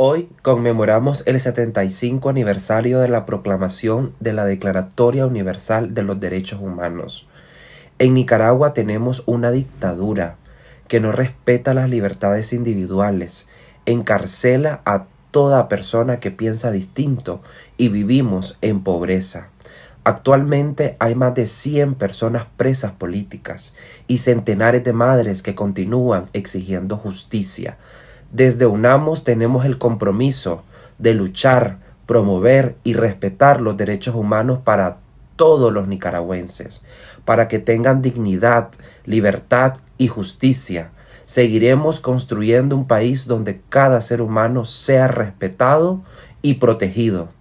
Hoy conmemoramos el 75 aniversario de la proclamación de la Declaratoria Universal de los Derechos Humanos. En Nicaragua tenemos una dictadura que no respeta las libertades individuales, encarcela a toda persona que piensa distinto y vivimos en pobreza. Actualmente hay más de 100 personas presas políticas y centenares de madres que continúan exigiendo justicia, desde UNAMOS tenemos el compromiso de luchar, promover y respetar los derechos humanos para todos los nicaragüenses, para que tengan dignidad, libertad y justicia. Seguiremos construyendo un país donde cada ser humano sea respetado y protegido.